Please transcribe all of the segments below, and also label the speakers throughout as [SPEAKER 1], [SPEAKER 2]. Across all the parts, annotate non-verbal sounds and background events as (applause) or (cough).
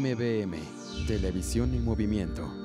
[SPEAKER 1] MBM, Televisión en Movimiento.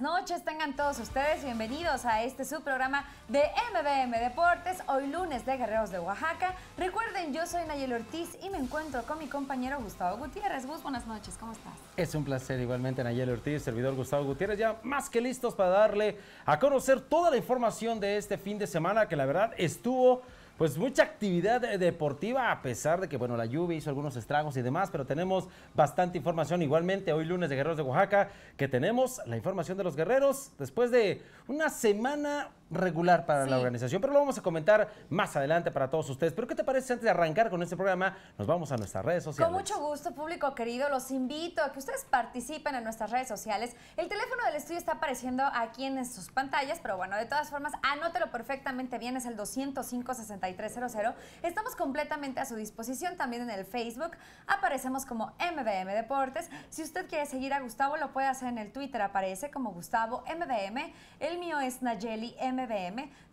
[SPEAKER 2] noches tengan todos ustedes. Bienvenidos a este subprograma de MBM Deportes, hoy lunes de Guerreros de Oaxaca. Recuerden, yo soy Nayel Ortiz y me encuentro con mi compañero Gustavo Gutiérrez. Gus, buenas noches, ¿cómo estás?
[SPEAKER 1] Es un placer igualmente, Nayel Ortiz, servidor Gustavo Gutiérrez, ya más que listos para darle a conocer toda la información de este fin de semana que la verdad estuvo pues mucha actividad eh, deportiva, a pesar de que, bueno, la lluvia hizo algunos estragos y demás, pero tenemos bastante información igualmente hoy lunes de Guerreros de Oaxaca, que tenemos la información de los guerreros después de una semana regular para la organización, pero lo vamos a comentar más adelante para todos ustedes. Pero ¿qué te parece antes de arrancar con este programa? Nos vamos a nuestras redes sociales. Con mucho
[SPEAKER 2] gusto, público querido, los invito a que ustedes participen en nuestras redes sociales. El teléfono del estudio está apareciendo aquí en sus pantallas, pero bueno, de todas formas, anótelo perfectamente bien, es el 205-6300. Estamos completamente a su disposición también en el Facebook. Aparecemos como MBM Deportes. Si usted quiere seguir a Gustavo, lo puede hacer en el Twitter, aparece como Gustavo MBM. El mío es Nayeli MBM.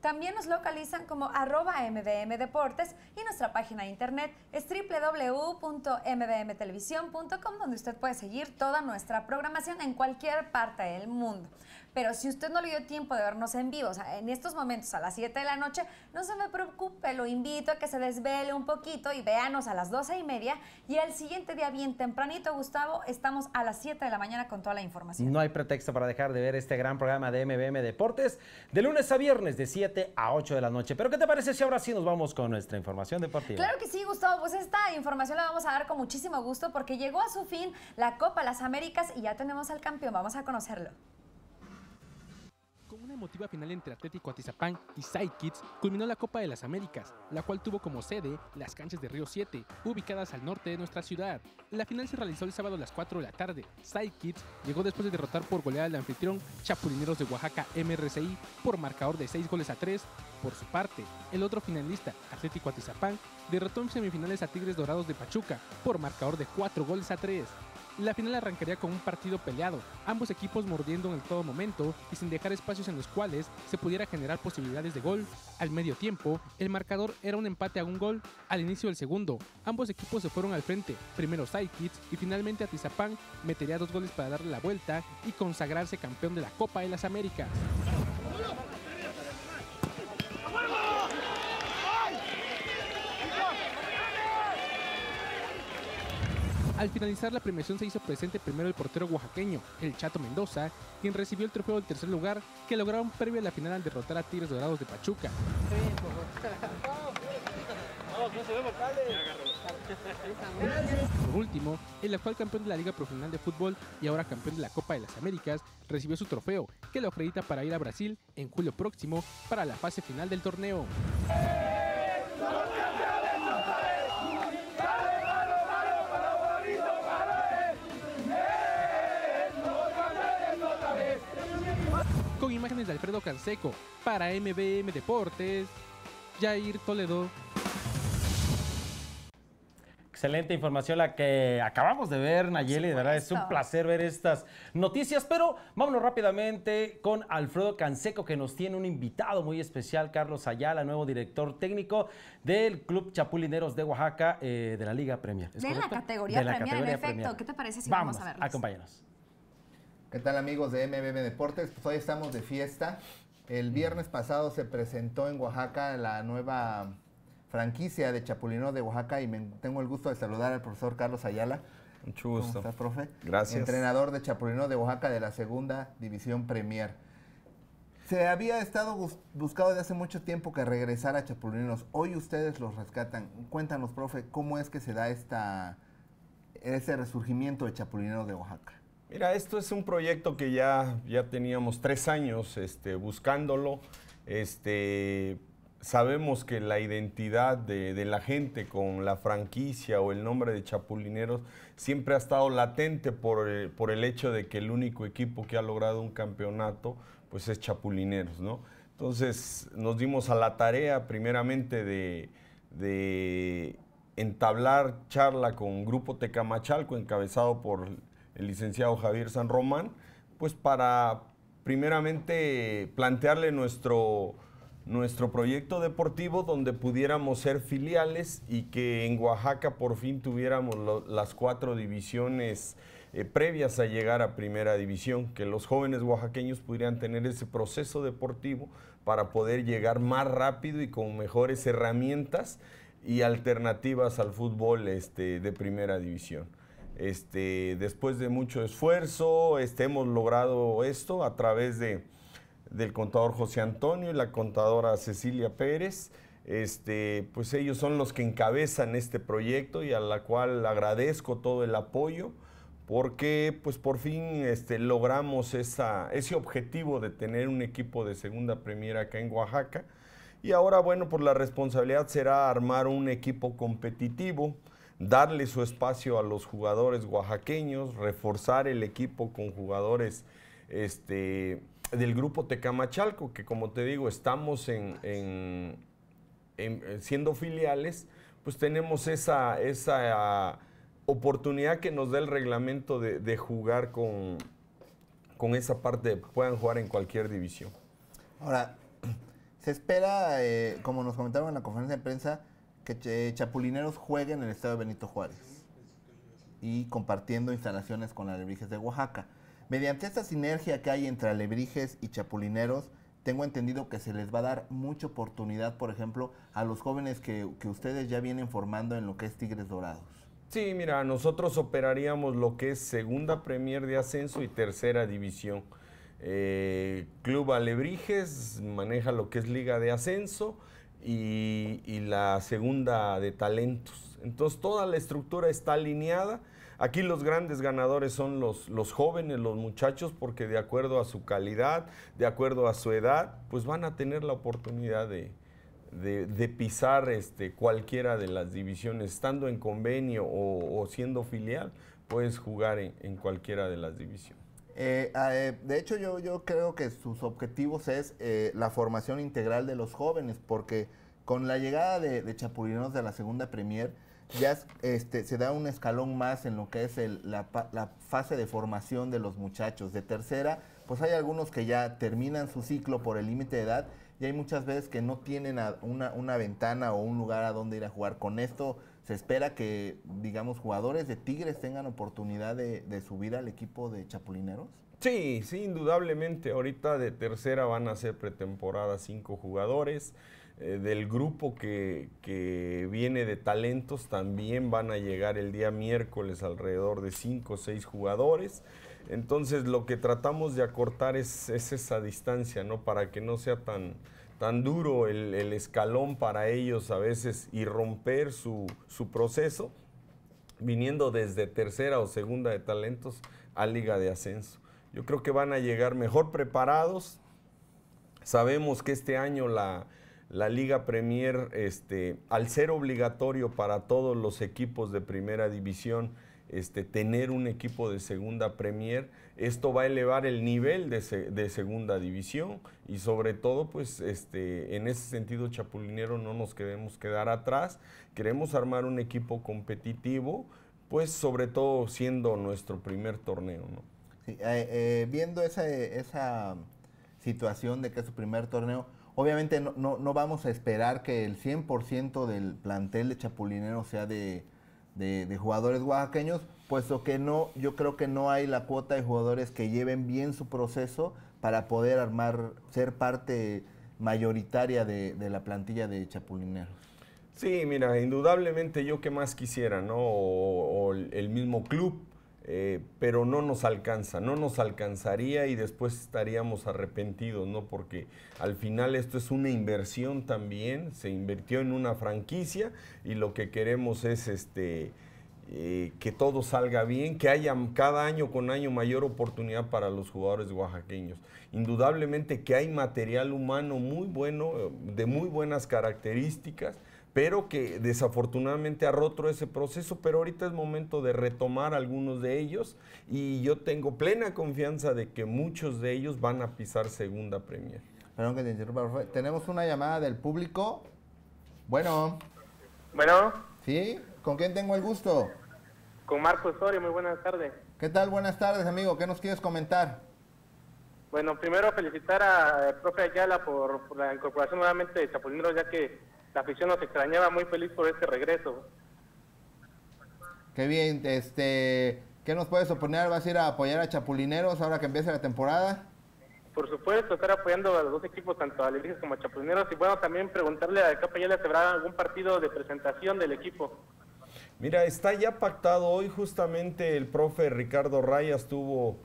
[SPEAKER 2] También nos localizan como arroba MDM Deportes y nuestra página de internet es www.mbmtelevisión.com donde usted puede seguir toda nuestra programación en cualquier parte del mundo. Pero si usted no le dio tiempo de vernos en vivo, o sea, en estos momentos a las 7 de la noche, no se me preocupe, lo invito a que se desvele un poquito y véanos a las 12 y media. Y al siguiente día, bien tempranito, Gustavo, estamos a las 7 de la mañana con toda la información.
[SPEAKER 1] No hay pretexto para dejar de ver este gran programa de MBM Deportes de lunes a viernes de 7 a 8 de la noche. Pero ¿qué te parece si ahora sí nos vamos con nuestra información deportiva? Claro
[SPEAKER 2] que sí, Gustavo, pues esta información la vamos a dar con muchísimo gusto porque llegó a su fin la Copa Las Américas y ya tenemos al campeón, vamos a conocerlo.
[SPEAKER 3] Con una emotiva final entre Atlético Atizapán y Sidekicks, culminó la Copa de las Américas, la cual tuvo como sede las canchas de Río 7, ubicadas al norte de nuestra ciudad. La final se realizó el sábado a las 4 de la tarde. Sidekicks llegó después de derrotar por goleada al anfitrión Chapulineros de Oaxaca MRCI por marcador de 6 goles a 3. Por su parte, el otro finalista, Atlético Atizapán, derrotó en semifinales a Tigres Dorados de Pachuca por marcador de 4 goles a 3. La final arrancaría con un partido peleado, ambos equipos mordiendo en todo momento y sin dejar espacios en los cuales se pudiera generar posibilidades de gol. Al medio tiempo, el marcador era un empate a un gol. Al inicio del segundo, ambos equipos se fueron al frente, primero Sidekicks y finalmente Atizapán metería dos goles para darle la vuelta y consagrarse campeón de la Copa de las Américas. Al finalizar la premiación se hizo presente primero el portero oaxaqueño, el Chato Mendoza, quien recibió el trofeo del tercer lugar que lograron previo a la final al derrotar a Tigres Dorados de Pachuca. Por último, el actual campeón de la Liga Profesional de Fútbol y ahora campeón de la Copa de las Américas recibió su trofeo, que lo acredita para ir a Brasil en julio próximo para la fase final del torneo. de Alfredo Canseco. Para MBM Deportes, Jair Toledo.
[SPEAKER 1] Excelente información la que acabamos de ver, Nayeli. De verdad es un placer ver estas noticias. Pero vámonos rápidamente con Alfredo Canseco, que nos tiene un invitado muy especial, Carlos Ayala, nuevo director técnico del Club Chapulineros de Oaxaca eh, de la Liga Premier. de, la categoría Premier, en efecto. ¿Qué
[SPEAKER 2] te parece si vamos, a verlos? Acompáñanos.
[SPEAKER 4] ¿Qué tal amigos de MBB Deportes? Pues hoy estamos de fiesta. El viernes pasado se presentó en Oaxaca la nueva franquicia de Chapulino de Oaxaca y me, tengo el gusto de saludar al profesor Carlos Ayala. Mucho gusto. ¿Cómo estás, profe? Gracias. Entrenador de Chapulino de Oaxaca de la segunda división Premier. Se había estado buscado de hace mucho tiempo que regresara a Chapulinos. Hoy ustedes los rescatan. Cuéntanos, profe, ¿cómo es que se da esta, ese resurgimiento de Chapulinos de Oaxaca?
[SPEAKER 5] Mira, esto es un proyecto que ya, ya teníamos tres años este, buscándolo. Este, sabemos que la identidad de, la gente con la franquicia o el nombre de Chapulineros siempre ha estado latente eh, por, el, hecho de que el único equipo que ha logrado un campeonato pues es Chapulineros, ¿no? Entonces nos dimos a la tarea primeramente de, de entablar charla con Grupo Tecamachalco encabezado por el licenciado Javier San Román, pues para primeramente plantearle nuestro, proyecto deportivo donde pudiéramos ser filiales y que en Oaxaca por fin tuviéramos las cuatro divisiones eh, previas a llegar a primera división, que los jóvenes oaxaqueños pudieran tener ese proceso deportivo para poder llegar más rápido y con mejores herramientas y alternativas al fútbol este, de primera división este, después de mucho esfuerzo, este, hemos logrado esto a través del contador José Antonio y la contadora Cecilia Pérez. Este, pues ellos son los que encabezan este proyecto y a la cual agradezco todo el apoyo porque pues por fin este, logramos ese objetivo de tener un equipo de segunda premiera acá en Oaxaca. Y ahora, bueno, por la responsabilidad será armar un equipo competitivo darle su espacio a los jugadores oaxaqueños, reforzar el equipo con jugadores este, del grupo Tecamachalco, que como te digo, estamos en, eh, siendo filiales, pues tenemos esa, esa oportunidad que nos da el reglamento de, jugar con, esa parte, puedan jugar en cualquier división.
[SPEAKER 4] Ahora, (clears throat) se espera, eh, como nos comentaron en la conferencia de prensa, que chapulineros jueguen en el estado de Benito Juárez y compartiendo instalaciones con alebrijes de Oaxaca. Mediante esta sinergia que hay entre alebrijes y chapulineros, tengo entendido que se les va a dar mucha oportunidad, por ejemplo, a los jóvenes que, ustedes ya vienen formando en lo que es Tigres Dorados.
[SPEAKER 5] Sí, mira, nosotros operaríamos lo que es segunda Premier de ascenso y tercera división. Eh, Club Alebrijes maneja lo que es Liga de Ascenso y, la segunda de talentos. Entonces toda la estructura está alineada. Aquí los grandes ganadores son los, los, jóvenes, los muchachos, porque de acuerdo a su calidad, de acuerdo a su edad, pues van a tener la oportunidad de, pisar este, cualquiera de las divisiones, estando en convenio o, siendo filial, puedes jugar en cualquiera de las divisiones.
[SPEAKER 4] Eh, ah, eh, de hecho, yo, creo que sus objetivos es eh, la formación integral de los jóvenes, porque con la llegada de, Chapurinos de la segunda Premier, ya este, se da un escalón más en lo que es la, fase de formación de los muchachos. De tercera, pues hay algunos que ya terminan su ciclo por el límite de edad y hay muchas veces que no tienen una, una, ventana o un lugar a donde ir a jugar. Con esto se espera que, digamos, jugadores de Tigres tengan oportunidad de, subir al equipo de Chapulineros.
[SPEAKER 5] Sí, sí, indudablemente. Ahorita de tercera van a ser pretemporada cinco jugadores. Eh, del grupo que, viene de talentos también van a llegar el día miércoles alrededor de cinco o seis jugadores. Entonces lo que tratamos de acortar es, esa distancia, ¿no? Para que no sea tan, tan duro el, escalón para ellos a veces y romper su, proceso, viniendo desde tercera o segunda de talentos a liga de ascenso. Yo creo que van a llegar mejor preparados. Sabemos que este año la, Liga Premier, este, al ser obligatorio para todos los equipos de primera división, este, tener un equipo de segunda Premier. Esto va a elevar el nivel de, segunda división y sobre todo, pues este, en ese sentido, Chapulinero no nos queremos quedar atrás, queremos armar un equipo competitivo, pues sobre todo siendo nuestro primer torneo.
[SPEAKER 4] Eh, eh, viendo esa, situación de que es su primer torneo, obviamente no, no vamos a esperar que el 100% del plantel de Chapulinero sea de de, jugadores oaxaqueños, puesto que no, yo creo que no hay la cuota de jugadores que lleven bien su proceso para poder armar, ser parte mayoritaria de, la plantilla de Chapulineros.
[SPEAKER 5] Sí, mira, indudablemente yo que más quisiera, ¿no? o el mismo club eh, pero no nos alcanza, no nos alcanzaría y después estaríamos arrepentidos, ¿no? Porque al final esto es una inversión también, se invirtió en una franquicia y lo que queremos es este, eh, que todo salga bien, que haya cada año con año mayor oportunidad para los jugadores oaxaqueños. Indudablemente que hay material humano muy bueno, eh, de muy buenas características, pero que desafortunadamente ha roto ese proceso, pero ahorita es momento de retomar algunos de ellos y yo tengo plena confianza de que muchos de ellos van a pisar segunda Premier. Perdón que te tenemos una llamada del público. Bueno.
[SPEAKER 4] Bueno. ¿Sí? ¿Con quién tengo el gusto?
[SPEAKER 3] Con Marco Soria, muy buenas
[SPEAKER 4] tardes. ¿Qué tal? Buenas tardes, amigo. ¿Qué nos quieres comentar?
[SPEAKER 3] Bueno, primero felicitar a profe Ayala por, la incorporación nuevamente de Chapulín, ya que la afición nos extrañaba, muy feliz por este regreso.
[SPEAKER 4] Qué bien, este, ¿qué nos puedes oponer? ¿Vas a ir a apoyar a Chapulineros ahora que empiece la temporada?
[SPEAKER 3] Por supuesto, estar apoyando a los dos equipos, tanto a Alegrías como a Chapulineros, y bueno, también preguntarle a Capa ya habrá algún partido de presentación del equipo.
[SPEAKER 5] Mira, está ya pactado hoy justamente el profe Ricardo Rayas tuvo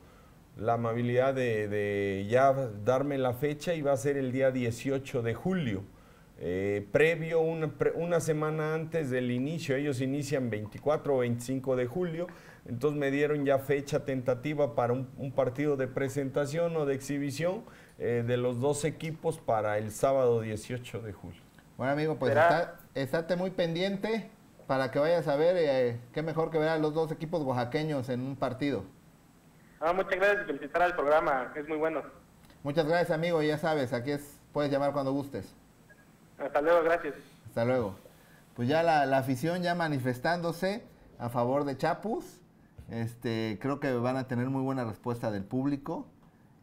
[SPEAKER 5] la amabilidad de, de ya darme la fecha y va a ser el día 18 de julio. Eh, previo, una, una, semana antes del inicio, ellos inician 24 o 25 de julio, entonces me dieron ya fecha tentativa para un, partido de presentación o de exhibición eh, de los dos equipos para el sábado 18 de julio. Bueno amigo, pues
[SPEAKER 4] estate muy pendiente para que vayas a ver eh, qué mejor que ver a los dos equipos oaxaqueños en un partido.
[SPEAKER 3] Ah, muchas gracias por visitar al programa, es muy bueno.
[SPEAKER 4] Muchas gracias amigo, ya sabes, aquí es, puedes llamar cuando gustes.
[SPEAKER 3] Hasta luego, gracias.
[SPEAKER 4] Hasta luego. Pues ya la, afición ya manifestándose a favor de Chapus. Este, creo que van a tener muy buena respuesta del público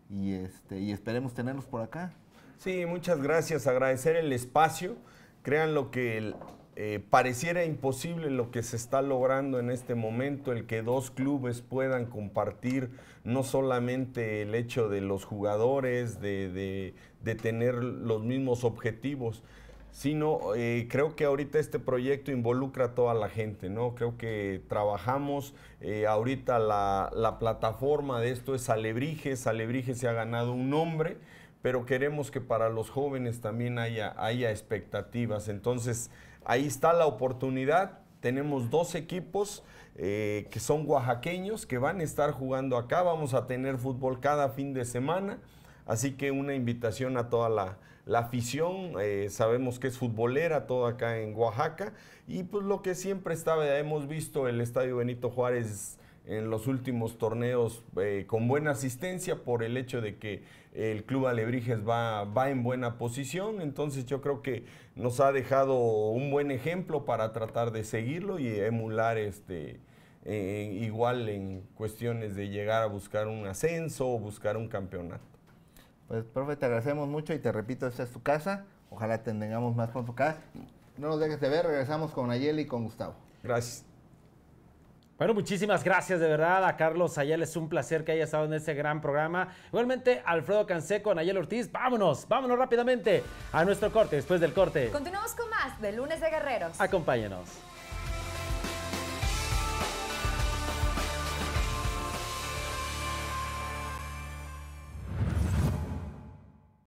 [SPEAKER 4] y, este, y esperemos tenerlos
[SPEAKER 5] por acá. Sí, muchas gracias. Agradecer el espacio. Crean lo que eh, pareciera imposible lo que se está logrando en este momento, el que dos clubes puedan compartir no solamente el hecho de los jugadores, de tener los mismos objetivos, sino eh, creo que ahorita este proyecto involucra a toda la gente, ¿no? Creo que trabajamos, eh, ahorita la, plataforma de esto es Alebrijes, Alebrijes se ha ganado un nombre, pero queremos que para los jóvenes también haya, haya expectativas, entonces ahí está la oportunidad, tenemos dos equipos eh, que son oaxaqueños que van a estar jugando acá, vamos a tener fútbol cada fin de semana, así que una invitación a toda la la afición, eh, sabemos que es futbolera, todo acá en Oaxaca, y pues lo que siempre estaba, hemos visto el Estadio Benito Juárez en los últimos torneos eh, con buena asistencia por el hecho de que el club Alebrijes va, va en buena posición, entonces yo creo que nos ha dejado un buen ejemplo para tratar de seguirlo y emular este, eh, igual en cuestiones de llegar a buscar un ascenso o buscar un campeonato. Pues, profe, te
[SPEAKER 4] agradecemos mucho y te repito, esta es tu casa. Ojalá te tengamos más tu casa. No nos dejes de ver, regresamos con Ayel y con Gustavo. Gracias.
[SPEAKER 1] Bueno, muchísimas gracias de verdad a Carlos Ayel. Es un placer que haya estado en este gran programa. Igualmente, Alfredo Canseco, Nayel Ortiz. Vámonos, vámonos rápidamente a nuestro corte, después del corte.
[SPEAKER 2] Continuamos con más de Lunes de Guerreros.
[SPEAKER 1] Acompáñenos.